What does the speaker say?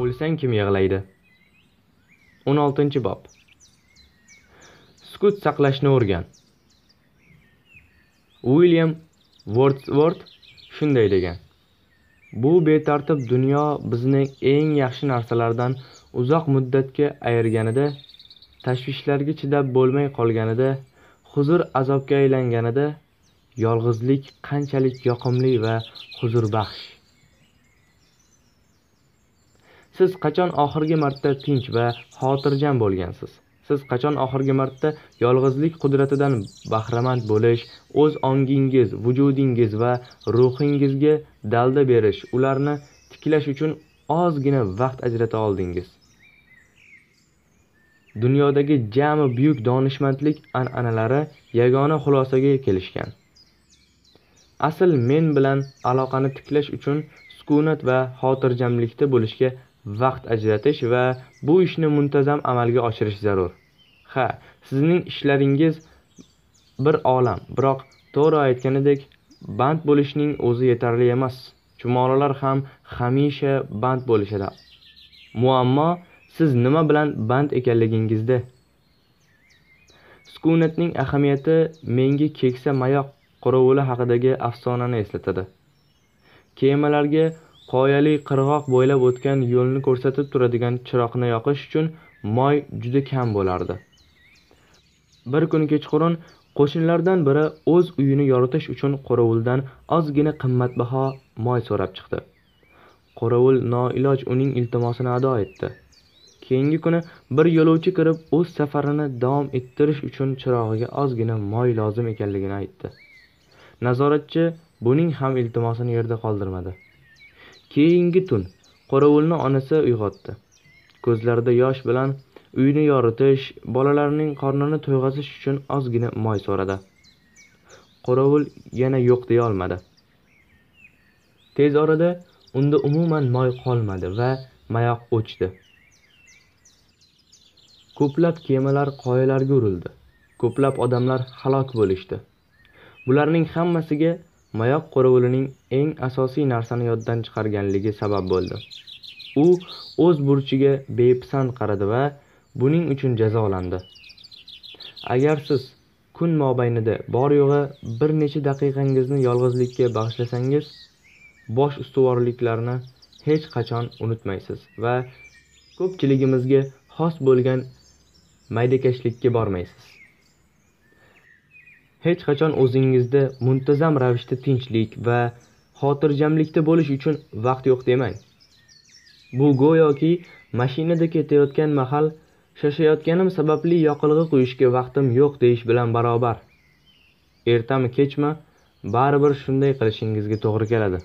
O'lsang kim yig'laydi? 16-bob. Sukut saqlashni o'rgan. William Wordsworth shunday degan. Bu betartib dunyo bizni eng yaxshi narsalardan uzoq muddatga ayirganida, tashvishlarga chidab bo'lmay qolganida, huzur azobga aylanganida yolg'izlik qanchalik yoqimli va huzurbaxsh. siz qachon oxirgi marta tinch va xotirjam bo'lgansiz siz qachon oxirgi marta yolg'izlik qudratidan bahramand bo'lish o'z ongingiz vujudingiz va ruhingizga dalda berish ularni tiklash uchun ozgina vaqt ajrata oldingiz dunyodagi jami buyuk donishmandlik an'analari yagona xulosaga kelishgan asl men bilan aloqani tiklash uchun sukunat va xotirjamlikda bo'lishga vaqt ajratish va bu ishni muntazam amalga oshirish zarur ha sizning ishlaringiz bir olam biroq to'g'ri aytganidek band bo'lishning o'zi yetarli emas chumolilar ham hamisha band bo'lishadi muammo siz nima bilan band ekanligingizda sukunatning ahamiyati menga keksa mayoq qorovuli haqidagi afsonani eslatadi kemalarga qoyali qirg'oq bo'ylab o'tgan yo'lni ko'rsatib turadigan chiroqni yoqish uchun moy juda kam bo'lardi bir kuni kechqurun qo'shnilardan biri o'z uyini yoritish uchun qorovuldan ozgina qimmatbaho moy so'rab chiqdi qorovul noiloj uning iltimosini ado etdi keyingi kuni bir yo'lovchi kirib o'z safarini davom ettirish uchun chirog'iga ozgina moy lozim ekanligini aytdi nazoratchi buning ham iltimosini yerda qoldirmadi keyingi tun qorovulni onasi uyg'otdi ko'zlarida yosh bilan uyni yoritish bolalarning qornini to'yg'azish uchun ozgina moy so'radi qorovul yana yo'q deya olmadi tez orada unda umuman moy qolmadi va mayoq o'chdi ko'plab kemalar qoyalarga urildi ko'plab odamlar halok bo'lishdi bularning hammasiga mayoq qorovulining eng asosiy narsani yoddan chiqarganligi sabab bo'ldi u o'z burchiga bepisand qaradi va buning uchun jazolandi agar siz kun mobaynida bor yo'g'i bir necha daqiqangizni yolg'izlikka bag'ishlasangiz bosh ustuvorliklarni hech qachon unutmaysiz va ko'pchiligimizga xos bo'lgan maydakashlikka bormaysiz hech qachon o'zingizda muntazam ravishda tinchlik va xotirjamlikda bo'lish uchun vaqt yo'q demang bu go'yoki mashinada ketayotgan mahal shoshayotganim sababli yoqilg'i quyishga vaqtim yo'q deyish bilan barobar ertami kechmi baribir shunday qilishingizga to'g'ri keladi